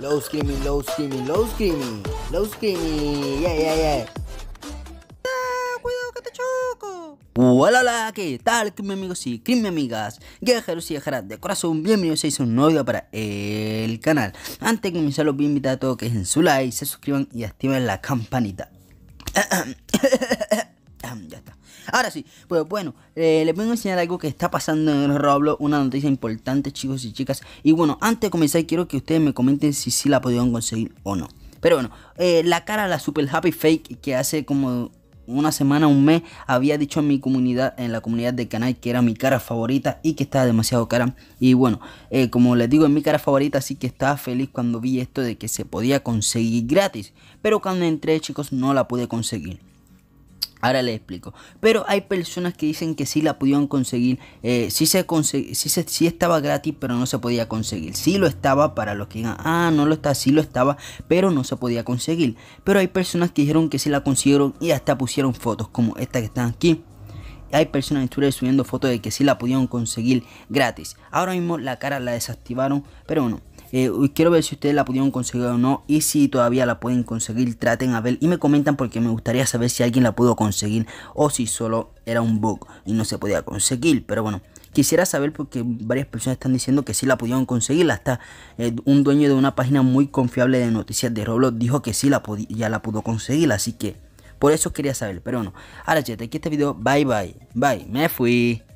Low screaming, low screaming, low screaming, low screaming, yeah, yeah, yeah. Ah, cuidado que te choco. Hola, hola, ¿qué tal? ¿Qué, amigos y ¿Qué, amigas? Guerreros y guerreras de corazón, bienvenidos a un nuevo video para el canal. Antes de comenzar, los voy a invitar a todos que en su like, se suscriban y activen la campanita. Ahora sí, pues bueno, eh, les voy a enseñar algo que está pasando en el Roblox, una noticia importante chicos y chicas. Y bueno, antes de comenzar quiero que ustedes me comenten si sí la podían conseguir o no. Pero bueno, eh, la cara, la super happy fake que hace como una semana, un mes, había dicho en mi comunidad, en la comunidad de canal, que era mi cara favorita y que estaba demasiado cara. Y bueno, eh, como les digo, es mi cara favorita, así que estaba feliz cuando vi esto de que se podía conseguir gratis. Pero cuando entré, chicos, no la pude conseguir. Ahora les explico. Pero hay personas que dicen que sí la pudieron conseguir. Eh, sí, se se, estaba gratis, pero no se podía conseguir. Sí lo estaba para los que digan, ah, no lo está, sí lo estaba, pero no se podía conseguir. Pero hay personas que dijeron que sí la consiguieron y hasta pusieron fotos como esta que están aquí. Hay personas que Twitter subiendo fotos de que sí la pudieron conseguir gratis. Ahora mismo la cara la desactivaron, pero bueno, eh, quiero ver si ustedes la pudieron conseguir o no. Y si todavía la pueden conseguir, traten a ver. Y me comentan porque me gustaría saber si alguien la pudo conseguir. O si solo era un bug y no se podía conseguir. Pero bueno, quisiera saber porque varias personas están diciendo que sí la pudieron conseguir. Hasta eh, un dueño de una página muy confiable de noticias de Roblox dijo que sí la ya la pudo conseguir. Así que por eso quería saber. Pero bueno, ahora chete, aquí este video. Bye bye. Bye. Me fui.